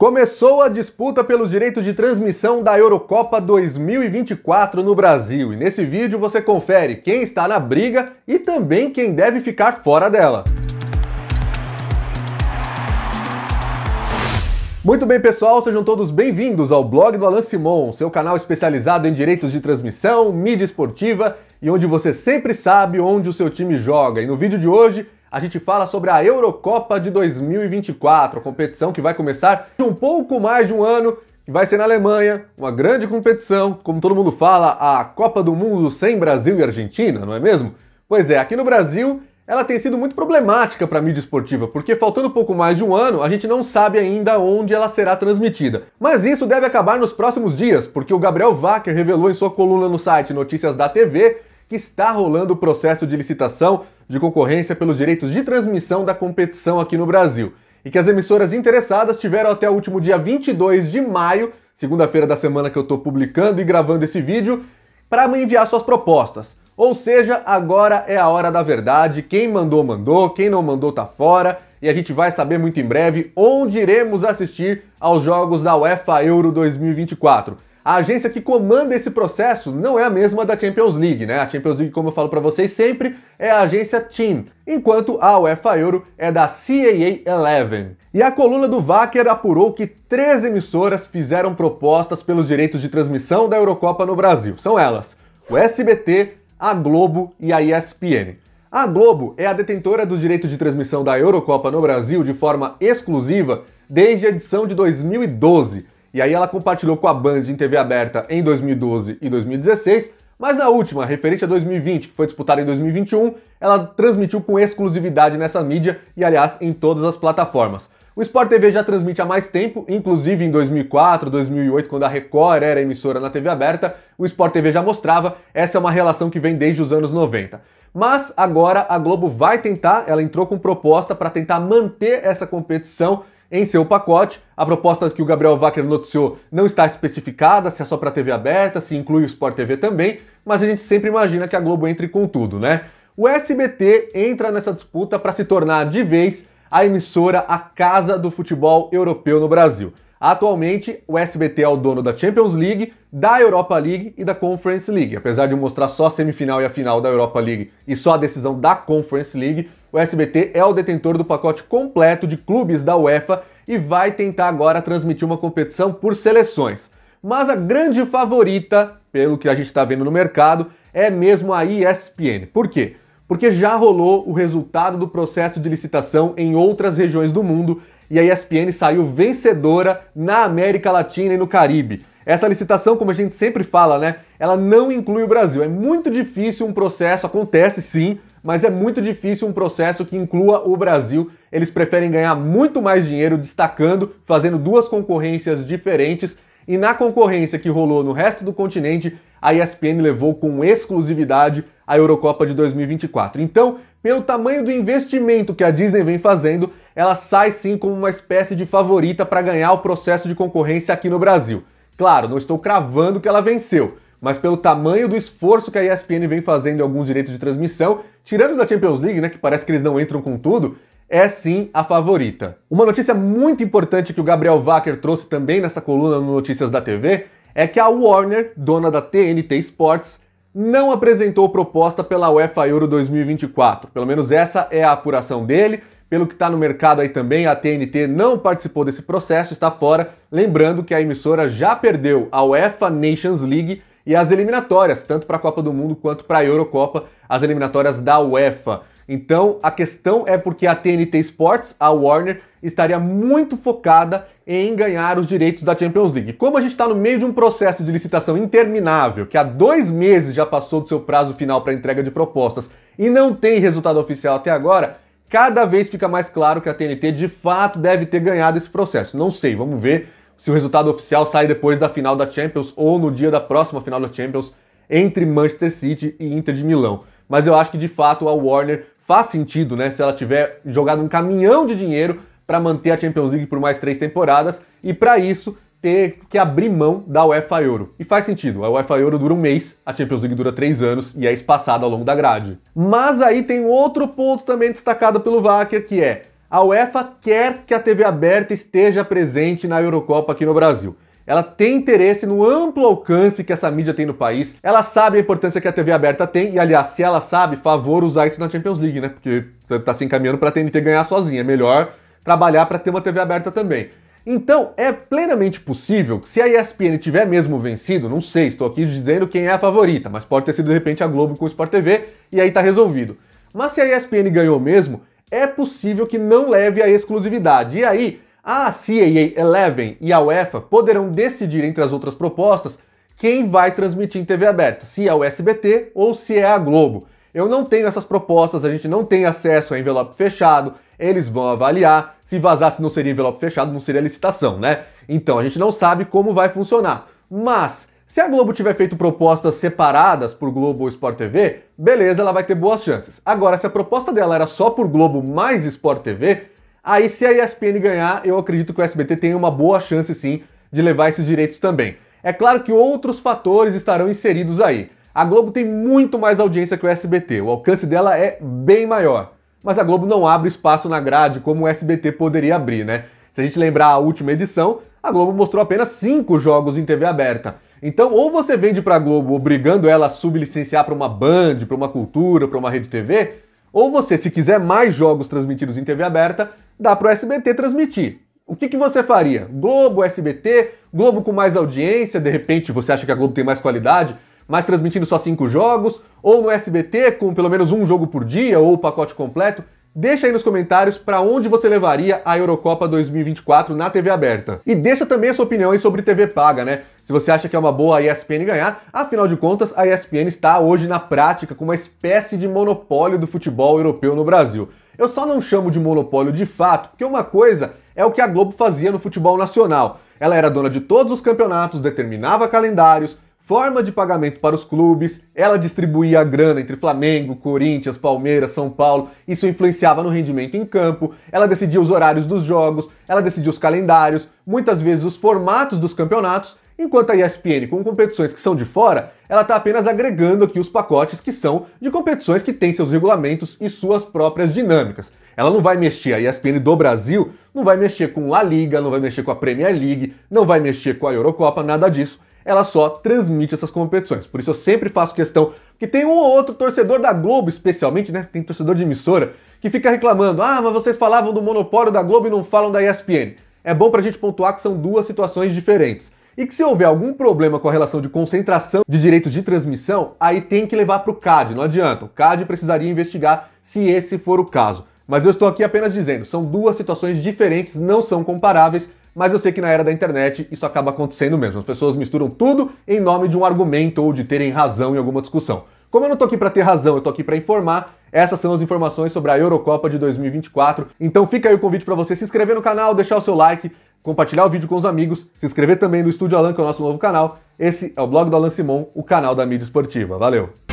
Começou a disputa pelos direitos de transmissão da Eurocopa 2024 no Brasil e nesse vídeo você confere quem está na briga e também quem deve ficar fora dela. Muito bem, pessoal, sejam todos bem-vindos ao blog do Alan Simon, seu canal especializado em direitos de transmissão, mídia esportiva e onde você sempre sabe onde o seu time joga. E no vídeo de hoje a gente fala sobre a Eurocopa de 2024, a competição que vai começar em um pouco mais de um ano e vai ser na Alemanha, uma grande competição, como todo mundo fala, a Copa do Mundo sem Brasil e Argentina, não é mesmo? Pois é, aqui no Brasil ela tem sido muito problemática para a mídia esportiva, porque faltando pouco mais de um ano, a gente não sabe ainda onde ela será transmitida. Mas isso deve acabar nos próximos dias, porque o Gabriel Wacker revelou em sua coluna no site Notícias da TV que está rolando o processo de licitação de concorrência pelos direitos de transmissão da competição aqui no Brasil, e que as emissoras interessadas tiveram até o último dia 22 de maio, segunda-feira da semana que eu estou publicando e gravando esse vídeo, para me enviar suas propostas. Ou seja, agora é a hora da verdade. Quem mandou, mandou. Quem não mandou, tá fora. E a gente vai saber muito em breve onde iremos assistir aos jogos da UEFA Euro 2024. A agência que comanda esse processo não é a mesma da Champions League, né? A Champions League, como eu falo para vocês sempre, é a agência TIM, enquanto a UEFA Euro é da CAA 11. E a coluna do Wacker apurou que três emissoras fizeram propostas pelos direitos de transmissão da Eurocopa no Brasil. São elas: o SBT, a Globo e a ESPN. A Globo é a detentora dos direitos de transmissão da Eurocopa no Brasil de forma exclusiva desde a edição de 2012, e aí ela compartilhou com a Band em TV aberta em 2012 e 2016, mas na última, referente a 2020, que foi disputada em 2021, ela transmitiu com exclusividade nessa mídia e, aliás, em todas as plataformas. O Sport TV já transmite há mais tempo, inclusive em 2004, 2008, quando a Record era emissora na TV aberta, o Sport TV já mostrava, essa é uma relação que vem desde os anos 90. Mas agora a Globo vai tentar, ela entrou com proposta para tentar manter essa competição em seu pacote, a proposta que o Gabriel Wacker noticiou não está especificada, se é só para TV aberta, se inclui o Sport TV também, mas a gente sempre imagina que a Globo entre com tudo, né? O SBT entra nessa disputa para se tornar de vez a emissora, a casa do futebol europeu no Brasil. Atualmente, o SBT é o dono da Champions League, da Europa League e da Conference League. Apesar de mostrar só a semifinal e a final da Europa League e só a decisão da Conference League, o SBT é o detentor do pacote completo de clubes da UEFA e vai tentar agora transmitir uma competição por seleções. Mas a grande favorita, pelo que a gente está vendo no mercado, é mesmo a ESPN. Por quê? Porque já rolou o resultado do processo de licitação em outras regiões do mundo e a ESPN saiu vencedora na América Latina e no Caribe. Essa licitação, como a gente sempre fala, né, ela não inclui o Brasil. É muito difícil um processo, acontece sim, mas é muito difícil um processo que inclua o Brasil. Eles preferem ganhar muito mais dinheiro destacando, fazendo duas concorrências diferentes. E na concorrência que rolou no resto do continente, a ESPN levou com exclusividade a Eurocopa de 2024. Então, pelo tamanho do investimento que a Disney vem fazendo, ela sai sim como uma espécie de favorita para ganhar o processo de concorrência aqui no Brasil. Claro, não estou cravando que ela venceu, mas pelo tamanho do esforço que a ESPN vem fazendo em alguns direitos de transmissão, tirando da Champions League, né, que parece que eles não entram com tudo, é sim a favorita. Uma notícia muito importante que o Gabriel Wacker trouxe também nessa coluna no Notícias da TV é que a Warner, dona da TNT Sports, não apresentou proposta pela UEFA Euro 2024. Pelo menos essa é a apuração dele. Pelo que está no mercado aí também, a TNT não participou desse processo, está fora. Lembrando que a emissora já perdeu a UEFA Nations League e as eliminatórias, tanto para a Copa do Mundo quanto para a Eurocopa, as eliminatórias da UEFA. Então, a questão é porque a TNT Sports, a Warner, estaria muito focada em ganhar os direitos da Champions League. Como a gente está no meio de um processo de licitação interminável, que há dois meses já passou do seu prazo final para entrega de propostas e não tem resultado oficial até agora, cada vez fica mais claro que a TNT de fato deve ter ganhado esse processo. Não sei, vamos ver se o resultado oficial sai depois da final da Champions ou no dia da próxima final da Champions entre Manchester City e Inter de Milão. Mas eu acho que de fato a Warner faz sentido, né? Se ela tiver jogado um caminhão de dinheiro para manter a Champions League por mais três temporadas e para isso ter que abrir mão da UEFA Euro. E faz sentido, a UEFA Euro dura um mês, a Champions League dura três anos e é espaçada ao longo da grade. Mas aí tem outro ponto também destacado pelo Wacker, que é a UEFA quer que a TV aberta esteja presente na Eurocopa aqui no Brasil. Ela tem interesse no amplo alcance que essa mídia tem no país. Ela sabe a importância que a TV aberta tem. E, aliás, se ela sabe, favor usar isso na Champions League, né? Porque tá se encaminhando para a TNT ganhar sozinha. É melhor trabalhar para ter uma TV aberta também. Então, é plenamente possível que se a ESPN tiver mesmo vencido, não sei, estou aqui dizendo quem é a favorita, mas pode ter sido de repente a Globo com o Sport TV e aí tá resolvido. Mas se a ESPN ganhou mesmo, é possível que não leve a exclusividade. E aí, a CAA 11 e a UEFA poderão decidir entre as outras propostas quem vai transmitir em TV aberta, se é o SBT ou se é a Globo. Eu não tenho essas propostas, a gente não tem acesso a envelope fechado, eles vão avaliar. Se vazasse, não seria envelope fechado, não seria licitação, né? Então a gente não sabe como vai funcionar. Mas se a Globo tiver feito propostas separadas por Globo ou Sport TV, beleza, ela vai ter boas chances. Agora, se a proposta dela era só por Globo mais Sport TV, aí se a ESPN ganhar, eu acredito que o SBT tem uma boa chance sim de levar esses direitos também. É claro que outros fatores estarão inseridos aí. A Globo tem muito mais audiência que o SBT, o alcance dela é bem maior. Mas a Globo não abre espaço na grade como o SBT poderia abrir, né? Se a gente lembrar a última edição, a Globo mostrou apenas cinco jogos em TV aberta. Então, ou você vende para a Globo obrigando ela a sublicenciar para uma Band, para uma Cultura, para uma Rede TV, ou você, se quiser mais jogos transmitidos em TV aberta, dá para o SBT transmitir. O que, que, você faria? Globo, SBT, Globo com mais audiência, de repente você acha que a Globo tem mais qualidade, mas transmitindo só cinco jogos, ou no SBT com pelo menos um jogo por dia ou o pacote completo. Deixa aí nos comentários para onde você levaria a Eurocopa 2024 na TV aberta. E deixa também a sua opinião aí sobre TV paga, né? Se você acha que é uma boa a ESPN ganhar, afinal de contas, a ESPN está hoje na prática com uma espécie de monopólio do futebol europeu no Brasil. Eu só não chamo de monopólio de fato, porque uma coisa é o que a Globo fazia no futebol nacional. Ela era dona de todos os campeonatos, determinava calendários, forma de pagamento para os clubes, ela distribuía a grana entre Flamengo, Corinthians, Palmeiras, São Paulo, isso influenciava no rendimento em campo, ela decidia os horários dos jogos, ela decidia os calendários, muitas vezes os formatos dos campeonatos, enquanto a ESPN, com competições que são de fora, ela está apenas agregando aqui os pacotes que são de competições que têm seus regulamentos e suas próprias dinâmicas. Ela não vai mexer, a ESPN do Brasil não vai mexer com a Liga, não vai mexer com a Premier League, não vai mexer com a Eurocopa, nada disso ela só transmite essas competições. Por isso eu sempre faço questão que tem um ou outro torcedor da Globo, especialmente, né? Tem torcedor de emissora que fica reclamando: "Ah, mas vocês falavam do monopólio da Globo e não falam da ESPN". É bom pra gente pontuar que são duas situações diferentes. E que se houver algum problema com a relação de concentração de direitos de transmissão, aí tem que levar para o CAD, não adianta. O CAD precisaria investigar se esse for o caso. Mas eu estou aqui apenas dizendo, são duas situações diferentes, não são comparáveis mas eu sei que na era da internet isso acaba acontecendo mesmo. As pessoas misturam tudo em nome de um argumento ou de terem razão em alguma discussão. Como eu não tô aqui para ter razão, eu tô aqui para informar. Essas são as informações sobre a Eurocopa de 2024. Então fica aí o convite para você se inscrever no canal, deixar o seu like, compartilhar o vídeo com os amigos, se inscrever também no Estúdio Alan, que é o nosso novo canal. Esse é o blog do Alan Simon, o canal da mídia esportiva. Valeu.